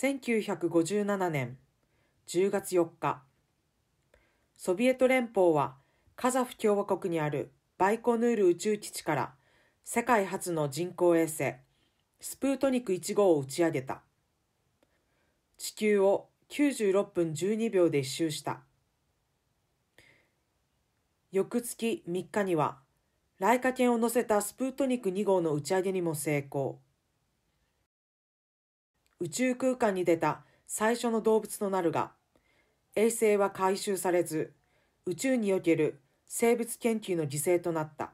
1957年10月4日、ソビエト連邦はカザフ共和国にあるバイコヌール宇宙基地から世界初の人工衛星スプートニク1号を打ち上げた。地球を96分12秒で一周した。翌月3日には、ライカ犬を乗せたスプートニク2号の打ち上げにも成功。宇宙空間に出た最初の動物となるが、衛星は回収されず、宇宙における生物研究の犠牲となった。